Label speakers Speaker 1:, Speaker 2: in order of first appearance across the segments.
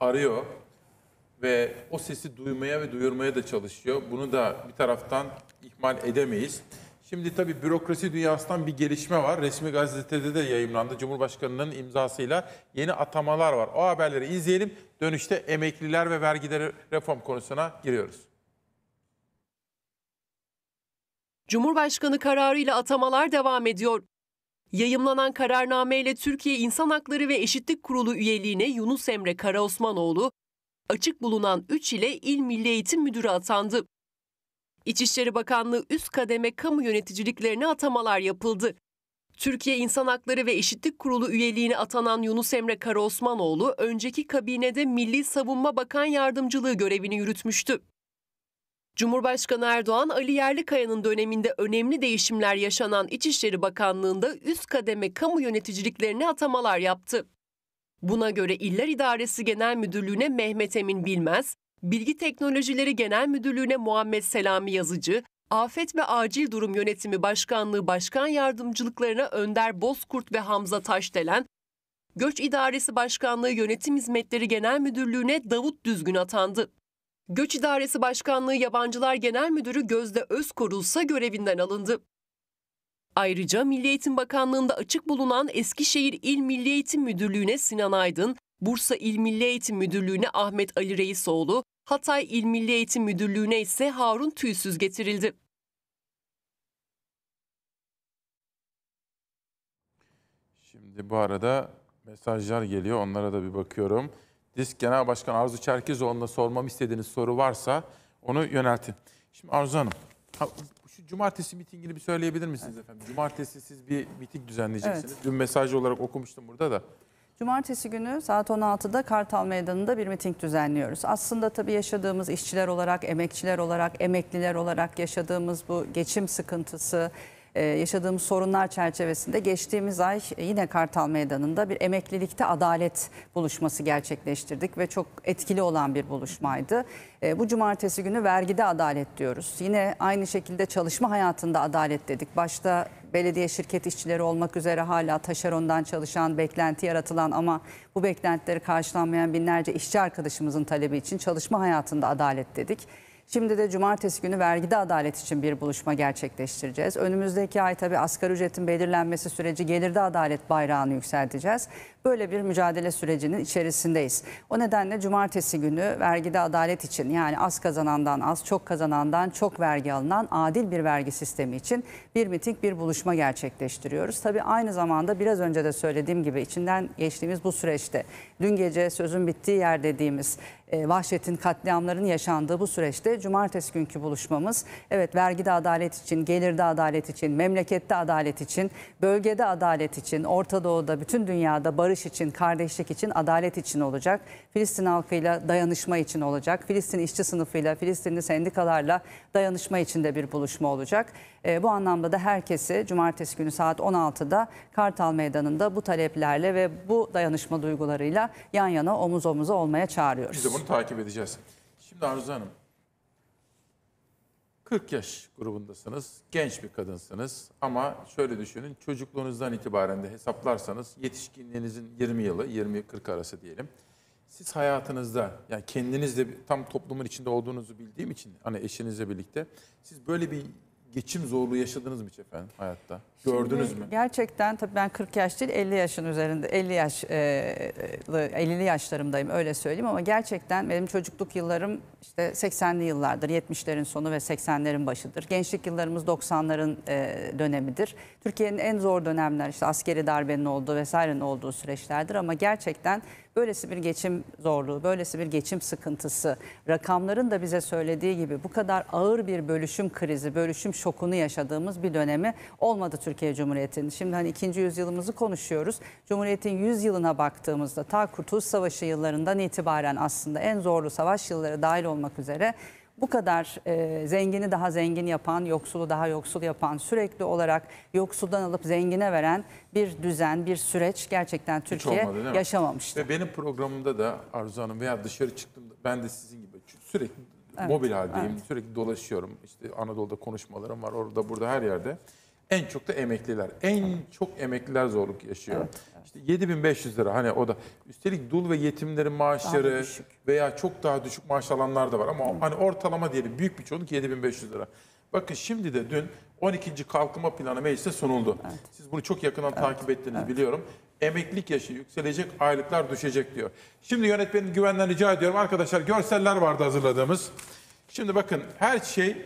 Speaker 1: arıyor ve o sesi duymaya ve duyurmaya da çalışıyor. Bunu da bir taraftan ihmal edemeyiz. Şimdi tabii bürokrasi dünyasından bir gelişme var. Resmi gazetede de yayınlandı. Cumhurbaşkanının imzasıyla yeni atamalar var. O haberleri izleyelim. Dönüşte emekliler ve vergileri reform konusuna giriyoruz.
Speaker 2: Cumhurbaşkanı kararıyla atamalar devam ediyor. Yayımlanan kararnameyle Türkiye İnsan Hakları ve Eşitlik Kurulu üyeliğine Yunus Emre Karaosmanoğlu, açık bulunan 3 ile İl Milli Eğitim Müdürü atandı. İçişleri Bakanlığı üst kademe kamu yöneticiliklerine atamalar yapıldı. Türkiye İnsan Hakları ve Eşitlik Kurulu üyeliğine atanan Yunus Emre Karaosmanoğlu, önceki kabinede Milli Savunma Bakan Yardımcılığı görevini yürütmüştü. Cumhurbaşkanı Erdoğan, Ali Yerlikaya'nın döneminde önemli değişimler yaşanan İçişleri Bakanlığı'nda üst kademe kamu yöneticiliklerine atamalar yaptı. Buna göre İller İdaresi Genel Müdürlüğü'ne Mehmet Emin Bilmez, Bilgi Teknolojileri Genel Müdürlüğü'ne Muhammed Selami Yazıcı, Afet ve Acil Durum Yönetimi Başkanlığı Başkan Yardımcılıklarına Önder Bozkurt ve Hamza Taşdelen, Göç İdaresi Başkanlığı Yönetim Hizmetleri Genel Müdürlüğü'ne Davut Düzgün atandı. Göç İdaresi Başkanlığı Yabancılar Genel Müdürü Gözde Özkorulsa görevinden alındı. Ayrıca Milli Eğitim Bakanlığı'nda açık bulunan Eskişehir İl Milli Eğitim Müdürlüğü'ne Sinan Aydın, Bursa İl Milli Eğitim Müdürlüğü'ne Ahmet Ali Reisoğlu, Hatay İl Milli Eğitim Müdürlüğü'ne ise Harun Tüysüz getirildi.
Speaker 1: Şimdi bu arada mesajlar geliyor. Onlara da bir bakıyorum. Disk Genel Başkanı Arzu Çerkezoğlu'na sormam istediğiniz soru varsa onu yöneltin. Şimdi Arzu Hanım, şu cumartesi mitingini bir söyleyebilir misiniz evet. efendim? Cumartesi siz bir miting düzenleyeceksiniz. Evet. Dün mesaj olarak okumuştum burada da.
Speaker 3: Cumartesi günü saat 16'da Kartal Meydanı'nda bir miting düzenliyoruz. Aslında tabii yaşadığımız işçiler olarak, emekçiler olarak, emekliler olarak yaşadığımız bu geçim sıkıntısı, ee, yaşadığımız sorunlar çerçevesinde geçtiğimiz ay e, yine Kartal Meydanı'nda bir emeklilikte adalet buluşması gerçekleştirdik ve çok etkili olan bir buluşmaydı. Ee, bu cumartesi günü vergide adalet diyoruz. Yine aynı şekilde çalışma hayatında adalet dedik. Başta belediye şirket işçileri olmak üzere hala taşerondan çalışan, beklenti yaratılan ama bu beklentileri karşılanmayan binlerce işçi arkadaşımızın talebi için çalışma hayatında adalet dedik. Şimdi de cumartesi günü vergide adalet için bir buluşma gerçekleştireceğiz. Önümüzdeki ay tabii asgari ücretin belirlenmesi süreci gelirde adalet bayrağını yükselteceğiz. Böyle bir mücadele sürecinin içerisindeyiz. O nedenle cumartesi günü vergide adalet için yani az kazanandan az, çok kazanandan çok vergi alınan adil bir vergi sistemi için bir miting, bir buluşma gerçekleştiriyoruz. Tabii aynı zamanda biraz önce de söylediğim gibi içinden geçtiğimiz bu süreçte dün gece sözün bittiği yer dediğimiz e, vahşetin katliamların yaşandığı bu süreçte cumartesi günkü buluşmamız evet vergide adalet için, gelirde adalet için, memlekette adalet için, bölgede adalet için, Orta Doğu'da, bütün dünyada barış barış için, kardeşlik için, adalet için olacak. Filistin halkıyla dayanışma için olacak. Filistin işçi sınıfıyla, Filistinli sendikalarla dayanışma içinde bir buluşma olacak. E, bu anlamda da herkesi cumartesi günü saat 16'da Kartal Meydanı'nda bu taleplerle ve bu dayanışma duygularıyla yan yana omuz omuza olmaya çağırıyoruz. Biz de bunu
Speaker 1: takip edeceğiz. Şimdi Arzu Hanım 40 yaş grubundasınız, genç bir kadınsınız ama şöyle düşünün çocukluğunuzdan itibaren de hesaplarsanız yetişkinliğinizin 20 yılı, 20-40 arası diyelim. Siz hayatınızda yani kendinizle tam toplumun içinde olduğunuzu bildiğim için hani eşinizle birlikte siz böyle bir geçim zorluğu yaşadınız mı hiç efendim hayatta? Gördünüz Şimdi mü?
Speaker 3: Gerçekten tabii ben 40 yaş değil 50 yaşın üzerinde 50 yaş e, 50'li e, yaşlarımdayım öyle söyleyeyim ama gerçekten benim çocukluk yıllarım işte 80'li yıllardır 70'lerin sonu ve 80'lerin başıdır. Gençlik yıllarımız 90'ların e, dönemidir. Türkiye'nin en zor dönemler işte askeri darbenin olduğu vesairenin olduğu süreçlerdir ama gerçekten böylesi bir geçim zorluğu, böylesi bir geçim sıkıntısı, rakamların da bize söylediği gibi bu kadar ağır bir bölüşüm krizi, bölüşüm şokunu yaşadığımız bir dönemi olmadı Türkiye Cumhuriyeti'nin. Şimdi hani ikinci yüzyılımızı konuşuyoruz. Cumhuriyet'in 100 yılına baktığımızda ta Kurtuluş Savaşı yıllarından itibaren aslında en zorlu savaş yılları dahil olmak üzere bu kadar e, zengini daha zengin yapan, yoksulu daha yoksul yapan, sürekli olarak yoksuldan alıp zengine veren bir düzen, bir süreç gerçekten Türkiye olmadı, yaşamamıştı.
Speaker 1: Ve benim programımda da Arzu Hanım veya dışarı çıktım, ben de sizin gibi sürekli
Speaker 3: evet, mobil haldeyim,
Speaker 1: evet. sürekli dolaşıyorum. İşte Anadolu'da konuşmalarım var, orada burada her yerde. En çok da emekliler. En çok emekliler zorluk yaşıyor. Evet, evet. İşte 7500 lira hani o da. Üstelik dul ve yetimlerin maaşları veya çok daha düşük maaş alanlar da var ama hani ortalama diyelim büyük bir çoğunluk 7500 lira. Bakın şimdi de dün 12. Kalkınma Planı meclise sunuldu. Evet. Siz bunu çok yakından evet. takip ettiniz evet. biliyorum. Emeklilik yaşı yükselecek, aylıklar düşecek diyor. Şimdi yönetmenin güvenden rica ediyorum. Arkadaşlar görseller vardı hazırladığımız. Şimdi bakın her şey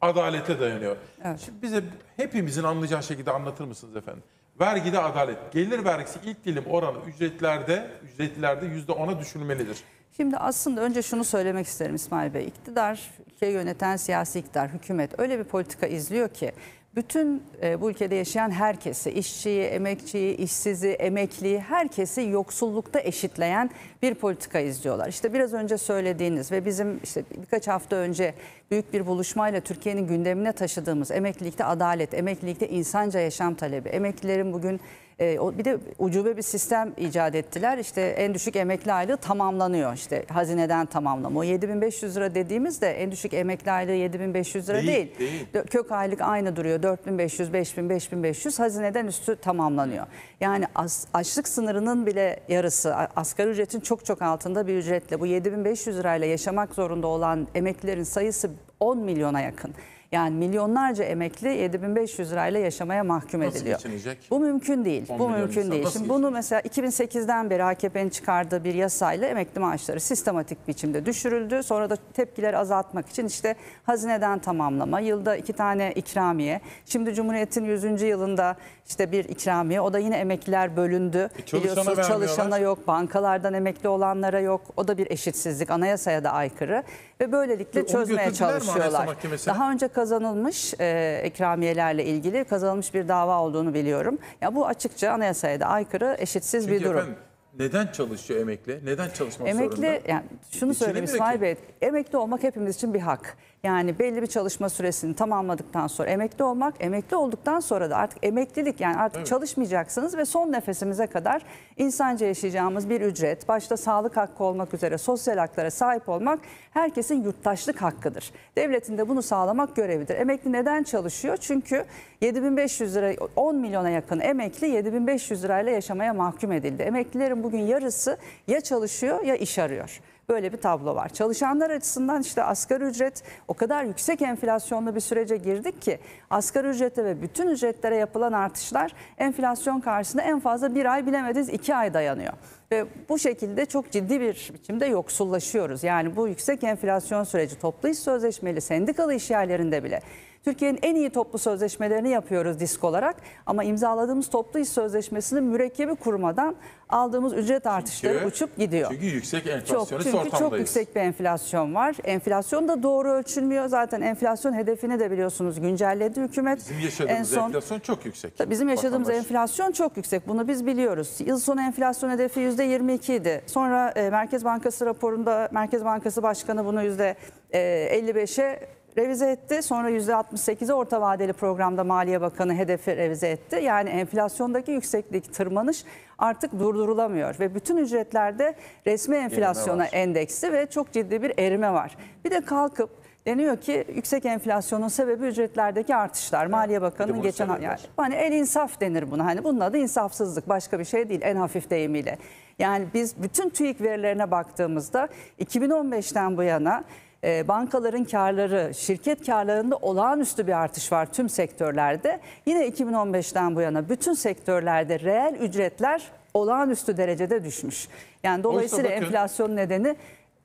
Speaker 1: adalete dayanıyor. Evet. Şimdi bize hepimizin anlayacağı şekilde anlatır mısınız efendim? Vergide adalet. Gelir vergisi ilk dilim oranı ücretlerde ücretlerde yüzde ona düşürmelidir.
Speaker 3: Şimdi aslında önce şunu söylemek isterim İsmail Bey. İktidar, ülkeyi yöneten siyasi iktidar, hükümet öyle bir politika izliyor ki bütün e, bu ülkede yaşayan herkesi, işçiyi, emekçiyi, işsizi, emekliyi, herkesi yoksullukta eşitleyen bir politika izliyorlar. İşte biraz önce söylediğiniz ve bizim işte birkaç hafta önce büyük bir buluşmayla Türkiye'nin gündemine taşıdığımız emeklilikte adalet, emeklilikte insanca yaşam talebi, emeklilerin bugün e, bir de ucube bir sistem icat ettiler. İşte en düşük emekli aylığı tamamlanıyor. İşte hazineden tamamlama. 7500 lira dediğimiz de en düşük emekli aylığı 7500 lira değil. değil. değil. Kök aylık aynı duruyor. 4500, 5000, 5500 hazineden üstü tamamlanıyor. Yani az, açlık sınırının bile yarısı asgari ücretin çok çok altında bir ücretle bu 7500 lirayla yaşamak zorunda olan emeklilerin sayısı 10 milyona yakın. Yani milyonlarca emekli 7500 lirayla yaşamaya mahkum nasıl ediliyor. Geçinecek? Bu mümkün değil. Bu mümkün değil. Şimdi geçinecek? bunu mesela 2008'den beri AKP'nin çıkardığı bir yasayla emekli maaşları sistematik biçimde düşürüldü. Sonra da tepkileri azaltmak için işte hazineden tamamlama, yılda iki tane ikramiye. Şimdi Cumhuriyet'in 100. yılında işte bir ikramiye. O da yine emekliler bölündü. E çalışana çalışana yok, bankalardan emekli olanlara yok. O da bir eşitsizlik. Anayasaya da aykırı. Ve böylelikle e çözmeye çalışıyorlar. Daha önce kazanılmış e, ikramiyelerle ilgili kazanılmış bir dava olduğunu biliyorum. Ya bu açıkça anayasaya da aykırı, eşitsiz Çünkü bir durum. Efendim,
Speaker 1: neden çalışıyor emekli? Neden çalışmak emekli, zorunda? Emekli, yani
Speaker 3: şunu İçine söyleyeyim İsmail Bey, emekli olmak hepimiz için bir hak. Yani belli bir çalışma süresini tamamladıktan sonra emekli olmak, emekli olduktan sonra da artık emeklilik yani artık evet. çalışmayacaksınız ve son nefesimize kadar insanca yaşayacağımız bir ücret, başta sağlık hakkı olmak üzere sosyal haklara sahip olmak herkesin yurttaşlık hakkıdır. Devletin de bunu sağlamak görevidir. Emekli neden çalışıyor? Çünkü 7500 lira 10 milyona yakın emekli 7500 lirayla yaşamaya mahkum edildi. Emeklilerin bu bugün yarısı ya çalışıyor ya iş arıyor. Böyle bir tablo var. Çalışanlar açısından işte asgari ücret o kadar yüksek enflasyonlu bir sürece girdik ki asgari ücrete ve bütün ücretlere yapılan artışlar enflasyon karşısında en fazla bir ay bilemediniz iki ay dayanıyor. Ve bu şekilde çok ciddi bir biçimde yoksullaşıyoruz. Yani bu yüksek enflasyon süreci toplu iş sözleşmeli sendikalı iş yerlerinde bile Türkiye'nin en iyi toplu sözleşmelerini yapıyoruz disk olarak. Ama imzaladığımız toplu iş sözleşmesinin mürekkebi kurmadan aldığımız ücret artışları çünkü, uçup gidiyor.
Speaker 1: Çünkü yüksek enflasyonist çok, ortamdayız. Çünkü çok yüksek
Speaker 3: bir enflasyon var. Enflasyon da doğru ölçülmüyor. Zaten enflasyon hedefini de biliyorsunuz güncelledi hükümet. Bizim
Speaker 1: yaşadığımız en son, enflasyon çok yüksek. Bizim yaşadığımız vatandaş.
Speaker 3: enflasyon çok yüksek. Bunu biz biliyoruz. Yıl sonu enflasyon hedefi %22 idi. Sonra e, Merkez Bankası raporunda Merkez Bankası Başkanı bunu %55'e revize etti. Sonra %68'i orta vadeli programda Maliye Bakanı hedefi revize etti. Yani enflasyondaki yükseklik tırmanış artık durdurulamıyor ve bütün ücretlerde resmi enflasyona endeksi ve çok ciddi bir erime var. Bir de kalkıp deniyor ki yüksek enflasyonun sebebi ücretlerdeki artışlar. Evet. Maliye Bakanı'nın geçen yani hani el insaf denir buna. Hani bunun adı insafsızlık başka bir şey değil en hafif deyimiyle. Yani biz bütün TÜİK verilerine baktığımızda 2015'ten bu yana ee, bankaların karları, şirket karlarında olağanüstü bir artış var tüm sektörlerde. Yine 2015'ten bu yana bütün sektörlerde reel ücretler olağanüstü derecede düşmüş. Yani dolayısıyla bakın, enflasyon nedeni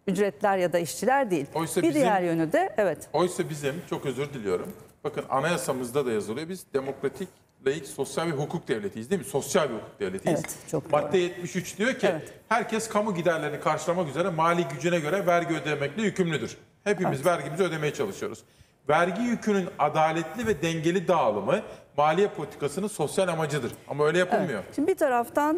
Speaker 3: ücretler ya da işçiler değil. Oysa bir bizim, diğer
Speaker 1: yönü de evet. Oysa bizim çok özür diliyorum. Bakın anayasamızda da yazılıyor. Biz demokratik laik sosyal bir hukuk devletiyiz değil mi? Sosyal bir hukuk devletiyiz. Evet, çok Madde doğru. 73 diyor ki evet. herkes kamu giderlerini karşılamak üzere mali gücüne göre vergi ödemekle yükümlüdür. Hepimiz evet. vergimizi ödemeye çalışıyoruz. Vergi yükünün adaletli ve dengeli dağılımı maliye politikasının sosyal amacıdır. Ama öyle yapılmıyor. Evet.
Speaker 3: Şimdi bir taraftan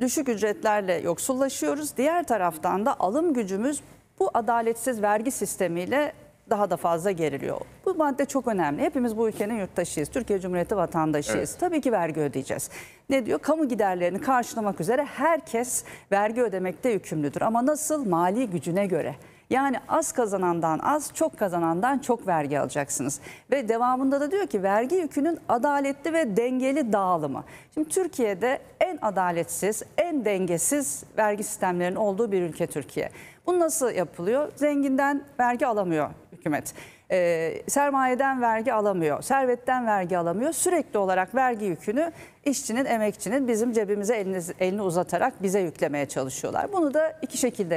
Speaker 3: düşük ücretlerle yoksullaşıyoruz. Diğer taraftan da alım gücümüz bu adaletsiz vergi sistemiyle daha da fazla geriliyor. Bu madde çok önemli. Hepimiz bu ülkenin yurttaşıyız. Türkiye Cumhuriyeti vatandaşıyız. Evet. Tabii ki vergi ödeyeceğiz. Ne diyor? Kamu giderlerini karşılamak üzere herkes vergi ödemekte yükümlüdür. Ama nasıl? Mali gücüne göre. Yani az kazanandan az, çok kazanandan çok vergi alacaksınız. Ve devamında da diyor ki vergi yükünün adaletli ve dengeli dağılımı. Şimdi Türkiye'de en adaletsiz, en dengesiz vergi sistemlerinin olduğu bir ülke Türkiye. Bu nasıl yapılıyor? Zenginden vergi alamıyor hükümet. E, sermayeden vergi alamıyor, servetten vergi alamıyor. Sürekli olarak vergi yükünü işçinin, emekçinin bizim cebimize elini, elini uzatarak bize yüklemeye çalışıyorlar. Bunu da iki şekilde